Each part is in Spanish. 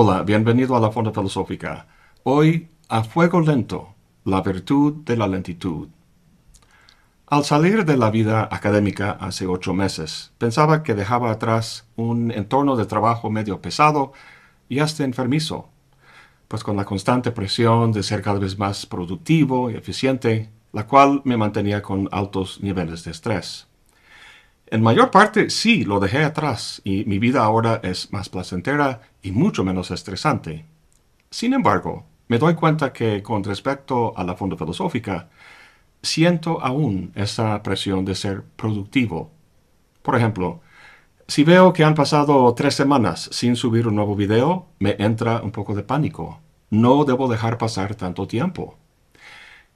Hola, bienvenido a la Fonda Filosófica. Hoy, a fuego lento, la virtud de la lentitud. Al salir de la vida académica hace ocho meses, pensaba que dejaba atrás un entorno de trabajo medio pesado y hasta enfermizo, pues con la constante presión de ser cada vez más productivo y eficiente, la cual me mantenía con altos niveles de estrés. En mayor parte sí lo dejé atrás y mi vida ahora es más placentera y mucho menos estresante. Sin embargo, me doy cuenta que con respecto a la fondo filosófica, siento aún esa presión de ser productivo. Por ejemplo, si veo que han pasado tres semanas sin subir un nuevo video, me entra un poco de pánico. No debo dejar pasar tanto tiempo.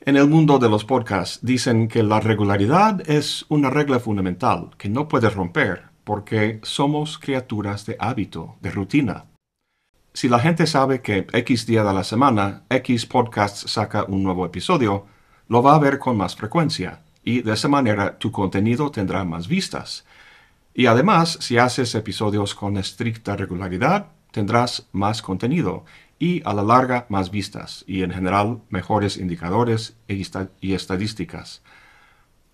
En el mundo de los podcasts dicen que la regularidad es una regla fundamental que no puedes romper porque somos criaturas de hábito, de rutina. Si la gente sabe que X día de la semana X podcast saca un nuevo episodio, lo va a ver con más frecuencia y de esa manera tu contenido tendrá más vistas. Y además, si haces episodios con estricta regularidad, tendrás más contenido y a la larga más vistas y en general mejores indicadores e y estadísticas.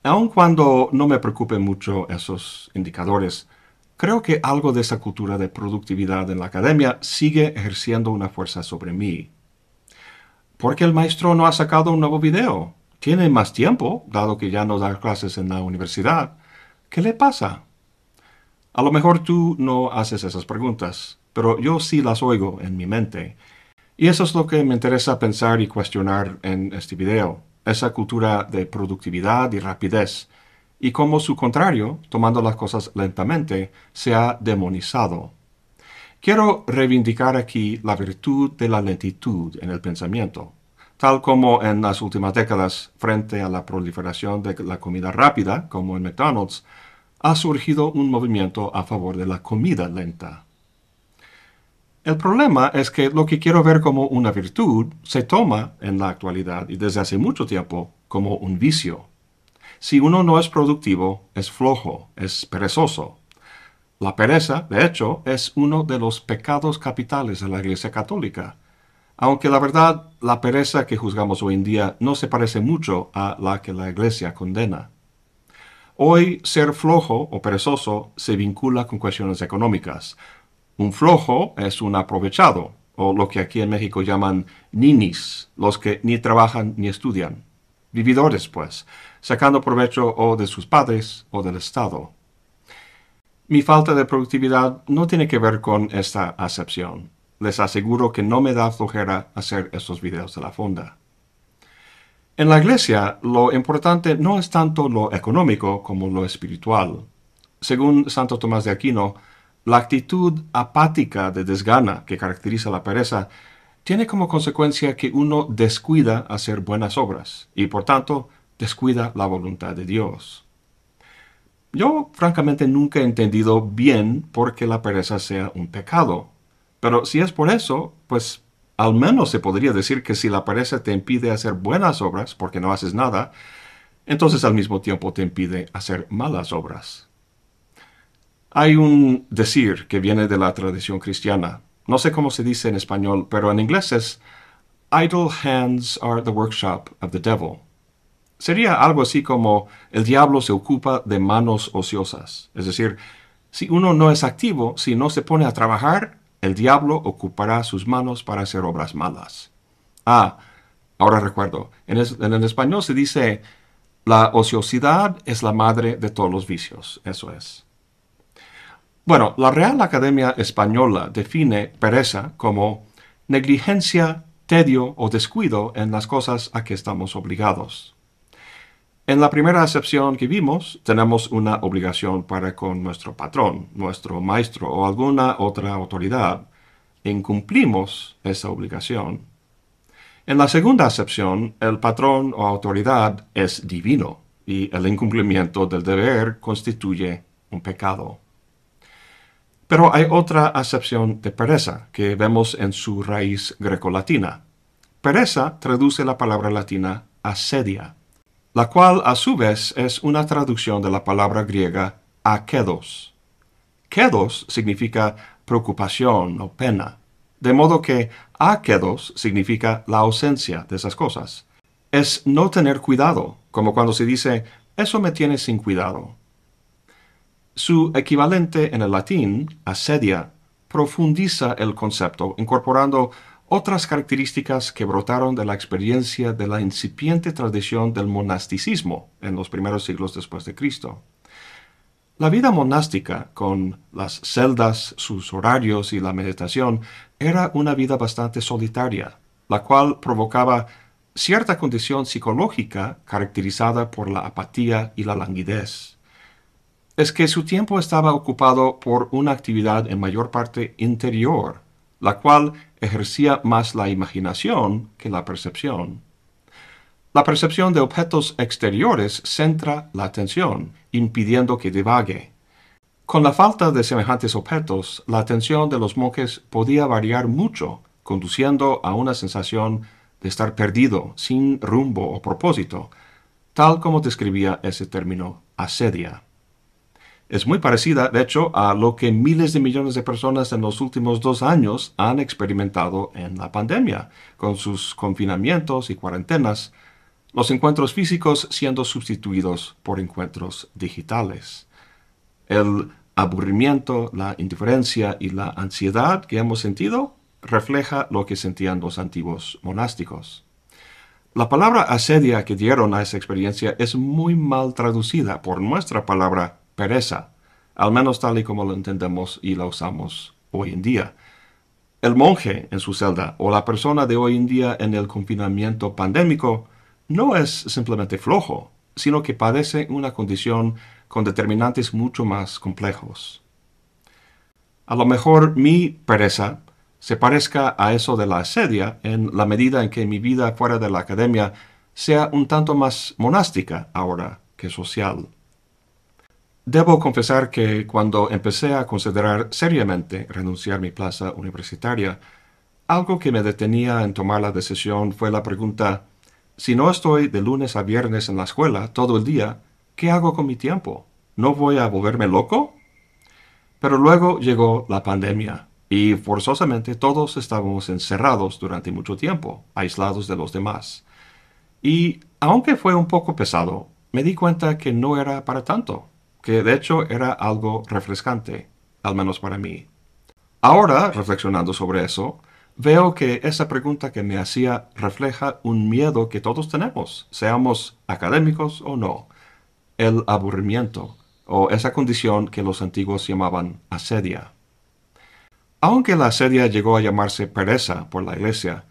Aun cuando no me preocupen mucho esos indicadores, creo que algo de esa cultura de productividad en la academia sigue ejerciendo una fuerza sobre mí. ¿Por qué el maestro no ha sacado un nuevo video? Tiene más tiempo, dado que ya no da clases en la universidad. ¿Qué le pasa? A lo mejor tú no haces esas preguntas, pero yo sí las oigo en mi mente. Y eso es lo que me interesa pensar y cuestionar en este video, esa cultura de productividad y rapidez, y cómo su contrario, tomando las cosas lentamente, se ha demonizado. Quiero reivindicar aquí la virtud de la lentitud en el pensamiento, tal como en las últimas décadas frente a la proliferación de la comida rápida, como en McDonald's, ha surgido un movimiento a favor de la comida lenta. El problema es que lo que quiero ver como una virtud se toma en la actualidad y desde hace mucho tiempo como un vicio. Si uno no es productivo, es flojo, es perezoso. La pereza, de hecho, es uno de los pecados capitales de la Iglesia Católica. Aunque la verdad, la pereza que juzgamos hoy en día no se parece mucho a la que la Iglesia condena. Hoy ser flojo o perezoso se vincula con cuestiones económicas, un flojo es un aprovechado, o lo que aquí en México llaman ninis, los que ni trabajan ni estudian. Vividores, pues, sacando provecho o de sus padres o del Estado. Mi falta de productividad no tiene que ver con esta acepción. Les aseguro que no me da flojera hacer estos videos de la fonda. En la iglesia, lo importante no es tanto lo económico como lo espiritual. Según Santo Tomás de Aquino, la actitud apática de desgana que caracteriza la pereza tiene como consecuencia que uno descuida hacer buenas obras y por tanto descuida la voluntad de Dios. Yo francamente nunca he entendido bien por qué la pereza sea un pecado, pero si es por eso, pues al menos se podría decir que si la pereza te impide hacer buenas obras porque no haces nada, entonces al mismo tiempo te impide hacer malas obras. Hay un decir que viene de la tradición cristiana. No sé cómo se dice en español, pero en inglés es Idle hands are the workshop of the devil. Sería algo así como el diablo se ocupa de manos ociosas. Es decir, si uno no es activo, si no se pone a trabajar, el diablo ocupará sus manos para hacer obras malas. Ah, ahora recuerdo, en, en el español se dice la ociosidad es la madre de todos los vicios. Eso es. Bueno, la Real Academia Española define pereza como negligencia, tedio o descuido en las cosas a que estamos obligados. En la primera acepción que vimos, tenemos una obligación para con nuestro patrón, nuestro maestro o alguna otra autoridad. Incumplimos esa obligación. En la segunda acepción, el patrón o autoridad es divino y el incumplimiento del deber constituye un pecado. Pero hay otra acepción de pereza que vemos en su raíz grecolatina. Pereza traduce la palabra latina asedia, la cual a su vez es una traducción de la palabra griega akedos. quedos significa preocupación o pena, de modo que akedos significa la ausencia de esas cosas. Es no tener cuidado, como cuando se dice, eso me tiene sin cuidado, su equivalente en el latín, asedia, profundiza el concepto incorporando otras características que brotaron de la experiencia de la incipiente tradición del monasticismo en los primeros siglos después de Cristo. La vida monástica, con las celdas, sus horarios y la meditación, era una vida bastante solitaria, la cual provocaba cierta condición psicológica caracterizada por la apatía y la languidez es que su tiempo estaba ocupado por una actividad en mayor parte interior, la cual ejercía más la imaginación que la percepción. La percepción de objetos exteriores centra la atención, impidiendo que divague. Con la falta de semejantes objetos, la atención de los monjes podía variar mucho, conduciendo a una sensación de estar perdido, sin rumbo o propósito, tal como describía ese término asedia es muy parecida, de hecho, a lo que miles de millones de personas en los últimos dos años han experimentado en la pandemia, con sus confinamientos y cuarentenas, los encuentros físicos siendo sustituidos por encuentros digitales. El aburrimiento, la indiferencia y la ansiedad que hemos sentido refleja lo que sentían los antiguos monásticos. La palabra asedia que dieron a esa experiencia es muy mal traducida por nuestra palabra pereza, al menos tal y como lo entendemos y la usamos hoy en día. El monje en su celda o la persona de hoy en día en el confinamiento pandémico no es simplemente flojo, sino que padece una condición con determinantes mucho más complejos. A lo mejor mi pereza se parezca a eso de la asedia en la medida en que mi vida fuera de la academia sea un tanto más monástica ahora que social. Debo confesar que cuando empecé a considerar seriamente renunciar mi plaza universitaria, algo que me detenía en tomar la decisión fue la pregunta, si no estoy de lunes a viernes en la escuela todo el día, ¿qué hago con mi tiempo? ¿No voy a volverme loco? Pero luego llegó la pandemia y forzosamente todos estábamos encerrados durante mucho tiempo, aislados de los demás. Y aunque fue un poco pesado, me di cuenta que no era para tanto que de hecho era algo refrescante, al menos para mí. Ahora, reflexionando sobre eso, veo que esa pregunta que me hacía refleja un miedo que todos tenemos, seamos académicos o no, el aburrimiento, o esa condición que los antiguos llamaban asedia. Aunque la asedia llegó a llamarse pereza por la Iglesia,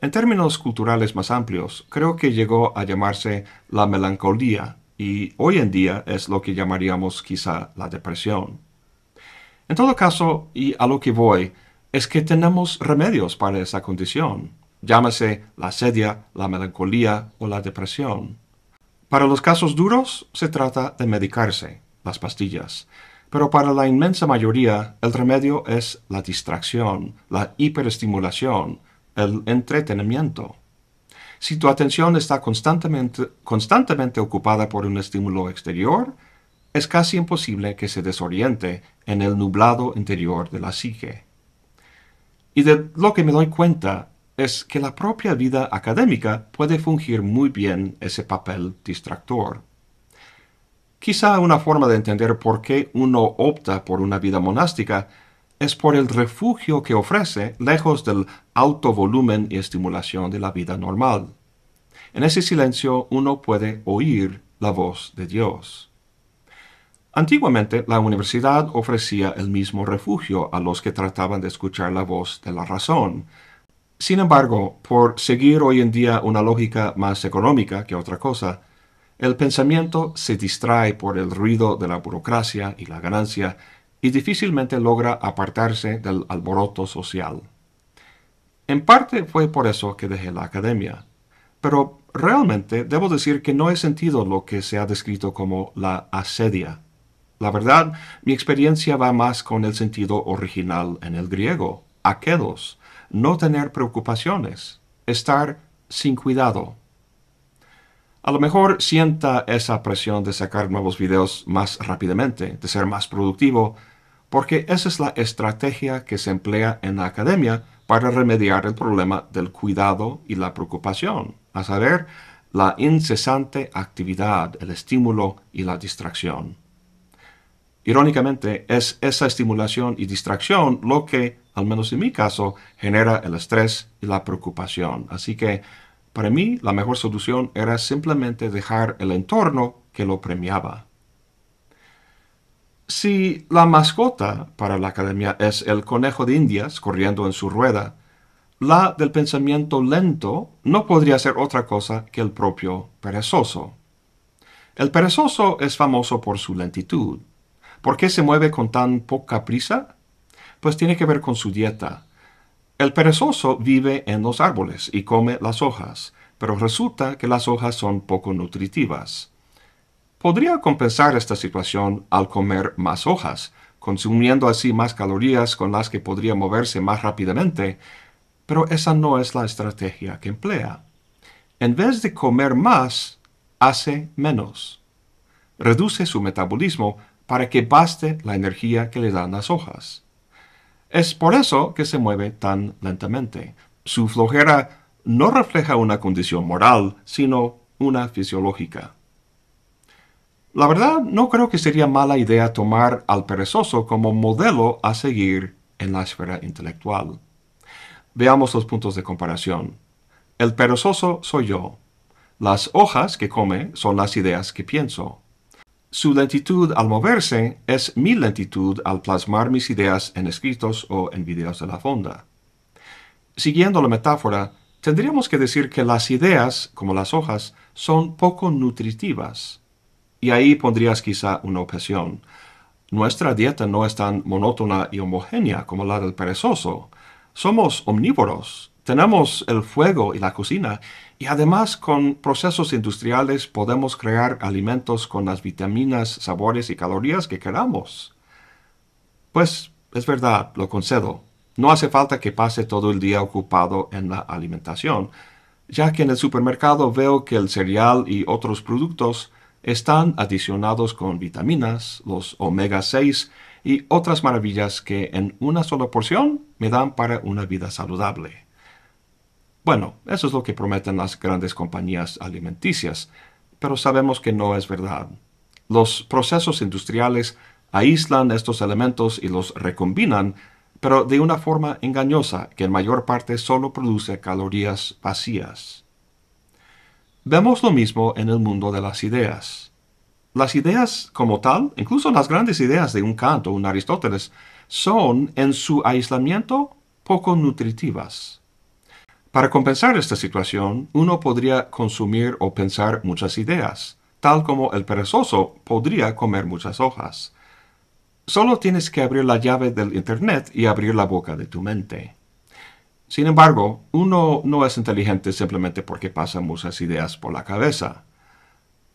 en términos culturales más amplios, creo que llegó a llamarse la melancolía y hoy en día es lo que llamaríamos quizá la depresión. En todo caso, y a lo que voy, es que tenemos remedios para esa condición. Llámese la sedia, la melancolía o la depresión. Para los casos duros se trata de medicarse, las pastillas, pero para la inmensa mayoría el remedio es la distracción, la hiperestimulación, el entretenimiento. Si tu atención está constantemente, constantemente ocupada por un estímulo exterior, es casi imposible que se desoriente en el nublado interior de la psique. Y de lo que me doy cuenta es que la propia vida académica puede fungir muy bien ese papel distractor. Quizá una forma de entender por qué uno opta por una vida monástica es por el refugio que ofrece lejos del alto volumen y estimulación de la vida normal. En ese silencio uno puede oír la voz de Dios. Antiguamente la universidad ofrecía el mismo refugio a los que trataban de escuchar la voz de la razón. Sin embargo, por seguir hoy en día una lógica más económica que otra cosa, el pensamiento se distrae por el ruido de la burocracia y la ganancia y difícilmente logra apartarse del alboroto social. En parte fue por eso que dejé la academia, pero realmente debo decir que no he sentido lo que se ha descrito como la asedia. La verdad, mi experiencia va más con el sentido original en el griego, aquedos, no tener preocupaciones, estar sin cuidado a lo mejor sienta esa presión de sacar nuevos videos más rápidamente, de ser más productivo, porque esa es la estrategia que se emplea en la academia para remediar el problema del cuidado y la preocupación, a saber, la incesante actividad, el estímulo y la distracción. Irónicamente, es esa estimulación y distracción lo que, al menos en mi caso, genera el estrés y la preocupación. Así que para mí, la mejor solución era simplemente dejar el entorno que lo premiaba. Si la mascota para la academia es el conejo de Indias corriendo en su rueda, la del pensamiento lento no podría ser otra cosa que el propio perezoso. El perezoso es famoso por su lentitud. ¿Por qué se mueve con tan poca prisa? Pues tiene que ver con su dieta. El perezoso vive en los árboles y come las hojas, pero resulta que las hojas son poco nutritivas. Podría compensar esta situación al comer más hojas, consumiendo así más calorías con las que podría moverse más rápidamente, pero esa no es la estrategia que emplea. En vez de comer más, hace menos. Reduce su metabolismo para que baste la energía que le dan las hojas. Es por eso que se mueve tan lentamente. Su flojera no refleja una condición moral, sino una fisiológica. La verdad, no creo que sería mala idea tomar al perezoso como modelo a seguir en la esfera intelectual. Veamos los puntos de comparación. El perezoso soy yo. Las hojas que come son las ideas que pienso. Su lentitud al moverse es mi lentitud al plasmar mis ideas en escritos o en videos de la fonda. Siguiendo la metáfora, tendríamos que decir que las ideas, como las hojas, son poco nutritivas. Y ahí pondrías quizá una objeción. Nuestra dieta no es tan monótona y homogénea como la del perezoso. Somos omnívoros tenemos el fuego y la cocina y además con procesos industriales podemos crear alimentos con las vitaminas, sabores y calorías que queramos. Pues es verdad, lo concedo. No hace falta que pase todo el día ocupado en la alimentación, ya que en el supermercado veo que el cereal y otros productos están adicionados con vitaminas, los omega 6 y otras maravillas que en una sola porción me dan para una vida saludable. Bueno, eso es lo que prometen las grandes compañías alimenticias, pero sabemos que no es verdad. Los procesos industriales aíslan estos elementos y los recombinan, pero de una forma engañosa que en mayor parte solo produce calorías vacías. Vemos lo mismo en el mundo de las ideas. Las ideas como tal, incluso las grandes ideas de un Kant o un Aristóteles, son en su aislamiento poco nutritivas. Para compensar esta situación, uno podría consumir o pensar muchas ideas, tal como el perezoso podría comer muchas hojas. Solo tienes que abrir la llave del Internet y abrir la boca de tu mente. Sin embargo, uno no es inteligente simplemente porque pasa muchas ideas por la cabeza.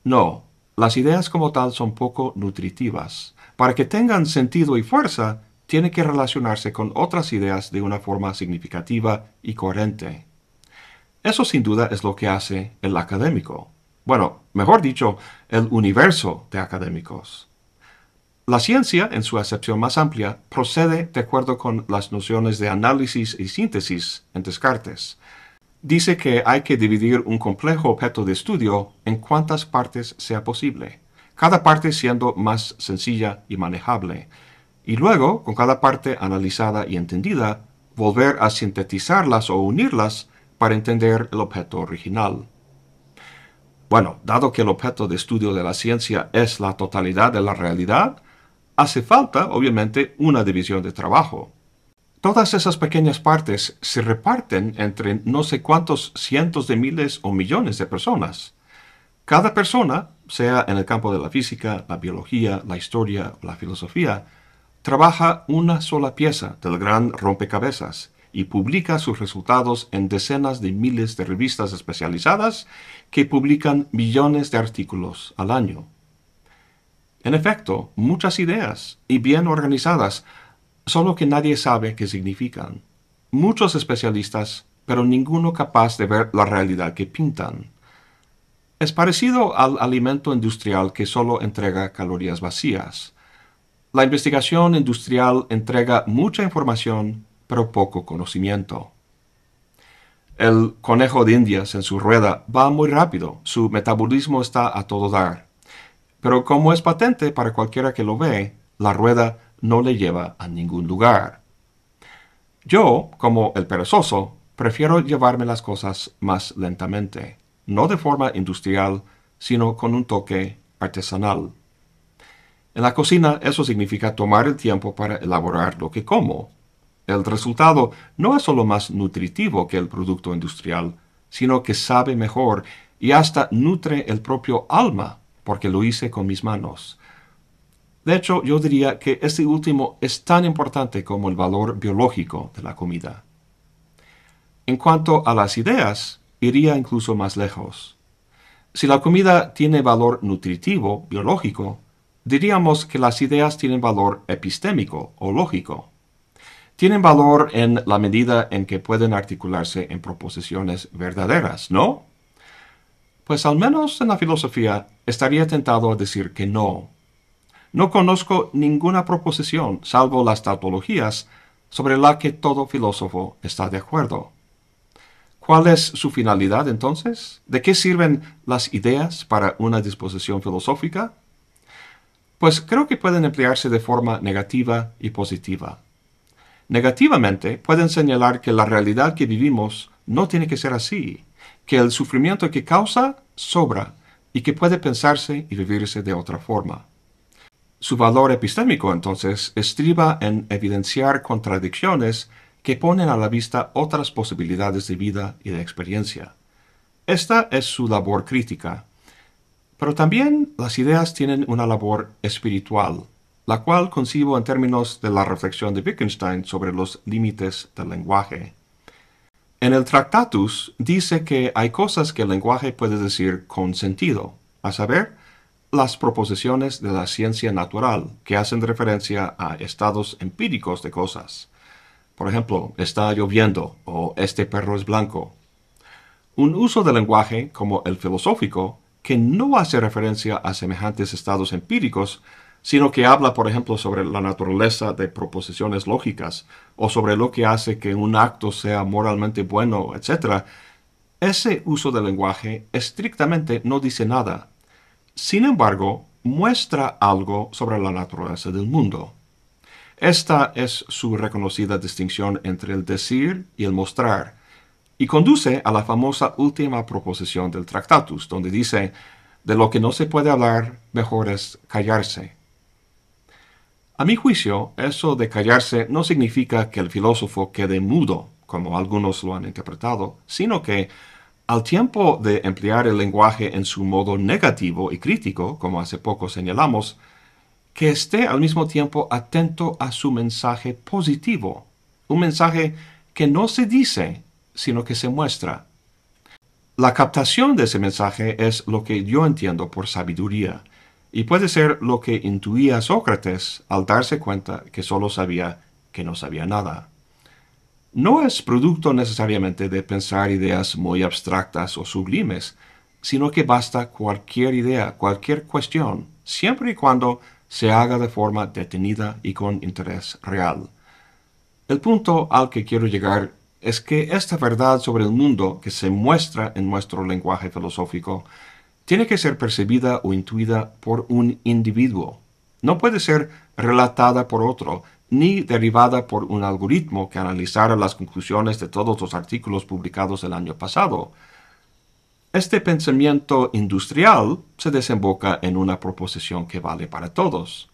No, las ideas como tal son poco nutritivas. Para que tengan sentido y fuerza, tiene que relacionarse con otras ideas de una forma significativa y coherente. Eso sin duda es lo que hace el académico. Bueno, mejor dicho, el universo de académicos. La ciencia, en su acepción más amplia, procede de acuerdo con las nociones de análisis y síntesis en Descartes. Dice que hay que dividir un complejo objeto de estudio en cuantas partes sea posible, cada parte siendo más sencilla y manejable, y luego, con cada parte analizada y entendida, volver a sintetizarlas o unirlas para entender el objeto original. Bueno, dado que el objeto de estudio de la ciencia es la totalidad de la realidad, hace falta, obviamente, una división de trabajo. Todas esas pequeñas partes se reparten entre no sé cuántos cientos de miles o millones de personas. Cada persona, sea en el campo de la física, la biología, la historia o la filosofía, trabaja una sola pieza del gran rompecabezas y publica sus resultados en decenas de miles de revistas especializadas que publican millones de artículos al año. En efecto, muchas ideas y bien organizadas, solo que nadie sabe qué significan. Muchos especialistas, pero ninguno capaz de ver la realidad que pintan. Es parecido al alimento industrial que solo entrega calorías vacías. La investigación industrial entrega mucha información, pero poco conocimiento. El conejo de Indias en su rueda va muy rápido, su metabolismo está a todo dar. Pero como es patente para cualquiera que lo ve, la rueda no le lleva a ningún lugar. Yo, como el perezoso, prefiero llevarme las cosas más lentamente, no de forma industrial, sino con un toque artesanal. En la cocina eso significa tomar el tiempo para elaborar lo que como. El resultado no es solo más nutritivo que el producto industrial, sino que sabe mejor y hasta nutre el propio alma, porque lo hice con mis manos. De hecho, yo diría que este último es tan importante como el valor biológico de la comida. En cuanto a las ideas, iría incluso más lejos. Si la comida tiene valor nutritivo, biológico, diríamos que las ideas tienen valor epistémico o lógico. Tienen valor en la medida en que pueden articularse en proposiciones verdaderas, ¿no? Pues al menos en la filosofía estaría tentado a decir que no. No conozco ninguna proposición, salvo las tautologías, sobre la que todo filósofo está de acuerdo. ¿Cuál es su finalidad entonces? ¿De qué sirven las ideas para una disposición filosófica? pues creo que pueden emplearse de forma negativa y positiva. Negativamente pueden señalar que la realidad que vivimos no tiene que ser así, que el sufrimiento que causa sobra y que puede pensarse y vivirse de otra forma. Su valor epistémico, entonces, estriba en evidenciar contradicciones que ponen a la vista otras posibilidades de vida y de experiencia. Esta es su labor crítica, pero también las ideas tienen una labor espiritual, la cual concibo en términos de la reflexión de Wittgenstein sobre los límites del lenguaje. En el Tractatus dice que hay cosas que el lenguaje puede decir con sentido, a saber, las proposiciones de la ciencia natural que hacen referencia a estados empíricos de cosas. Por ejemplo, está lloviendo o este perro es blanco. Un uso del lenguaje como el filosófico que no hace referencia a semejantes estados empíricos, sino que habla, por ejemplo, sobre la naturaleza de proposiciones lógicas o sobre lo que hace que un acto sea moralmente bueno, etc., ese uso del lenguaje estrictamente no dice nada. Sin embargo, muestra algo sobre la naturaleza del mundo. Esta es su reconocida distinción entre el decir y el mostrar y conduce a la famosa última proposición del Tractatus, donde dice, de lo que no se puede hablar, mejor es callarse. A mi juicio, eso de callarse no significa que el filósofo quede mudo, como algunos lo han interpretado, sino que, al tiempo de emplear el lenguaje en su modo negativo y crítico, como hace poco señalamos, que esté al mismo tiempo atento a su mensaje positivo, un mensaje que no se dice sino que se muestra. La captación de ese mensaje es lo que yo entiendo por sabiduría, y puede ser lo que intuía Sócrates al darse cuenta que solo sabía que no sabía nada. No es producto necesariamente de pensar ideas muy abstractas o sublimes, sino que basta cualquier idea, cualquier cuestión, siempre y cuando se haga de forma detenida y con interés real. El punto al que quiero llegar es que esta verdad sobre el mundo que se muestra en nuestro lenguaje filosófico tiene que ser percibida o intuida por un individuo. No puede ser relatada por otro, ni derivada por un algoritmo que analizara las conclusiones de todos los artículos publicados el año pasado. Este pensamiento industrial se desemboca en una proposición que vale para todos.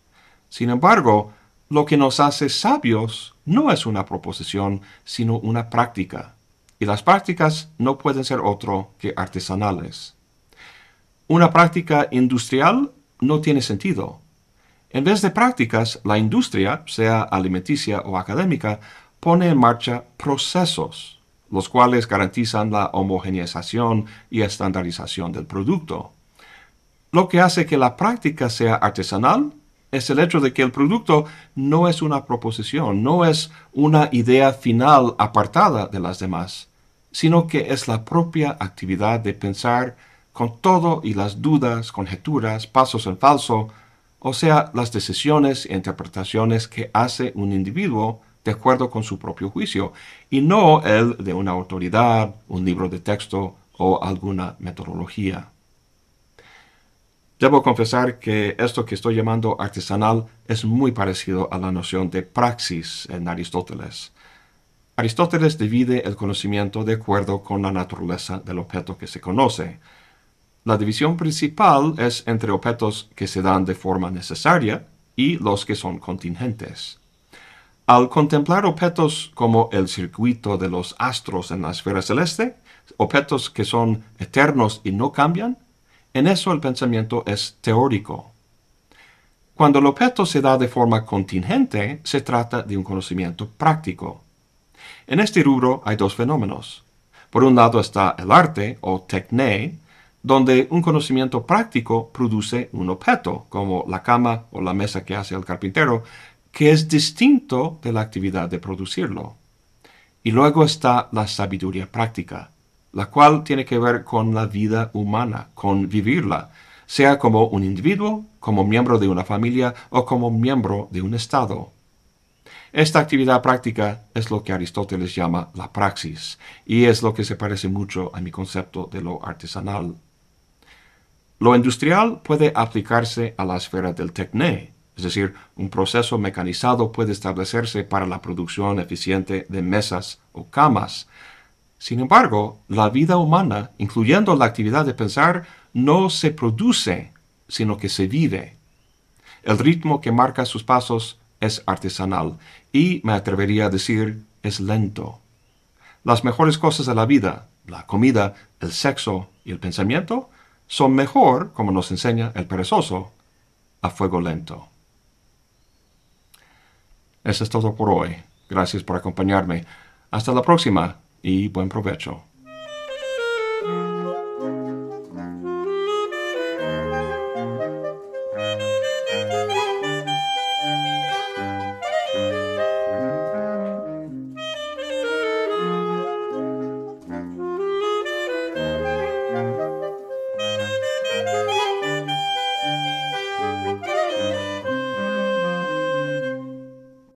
Sin embargo, lo que nos hace sabios no es una proposición, sino una práctica, y las prácticas no pueden ser otro que artesanales. Una práctica industrial no tiene sentido. En vez de prácticas, la industria, sea alimenticia o académica, pone en marcha procesos, los cuales garantizan la homogeneización y estandarización del producto. Lo que hace que la práctica sea artesanal es el hecho de que el producto no es una proposición, no es una idea final apartada de las demás, sino que es la propia actividad de pensar con todo y las dudas, conjeturas, pasos en falso, o sea, las decisiones e interpretaciones que hace un individuo de acuerdo con su propio juicio, y no el de una autoridad, un libro de texto o alguna metodología. Debo confesar que esto que estoy llamando artesanal es muy parecido a la noción de praxis en Aristóteles. Aristóteles divide el conocimiento de acuerdo con la naturaleza del objeto que se conoce. La división principal es entre objetos que se dan de forma necesaria y los que son contingentes. Al contemplar objetos como el circuito de los astros en la esfera celeste, objetos que son eternos y no cambian, en eso el pensamiento es teórico. Cuando el objeto se da de forma contingente, se trata de un conocimiento práctico. En este rubro hay dos fenómenos. Por un lado está el arte o techné, donde un conocimiento práctico produce un objeto, como la cama o la mesa que hace el carpintero, que es distinto de la actividad de producirlo. Y luego está la sabiduría práctica, la cual tiene que ver con la vida humana, con vivirla, sea como un individuo, como miembro de una familia o como miembro de un Estado. Esta actividad práctica es lo que Aristóteles llama la praxis, y es lo que se parece mucho a mi concepto de lo artesanal. Lo industrial puede aplicarse a la esfera del tecné, es decir, un proceso mecanizado puede establecerse para la producción eficiente de mesas o camas, sin embargo, la vida humana, incluyendo la actividad de pensar, no se produce, sino que se vive. El ritmo que marca sus pasos es artesanal y, me atrevería a decir, es lento. Las mejores cosas de la vida, la comida, el sexo y el pensamiento, son mejor, como nos enseña el perezoso, a fuego lento. Eso es todo por hoy. Gracias por acompañarme. Hasta la próxima y buen provecho.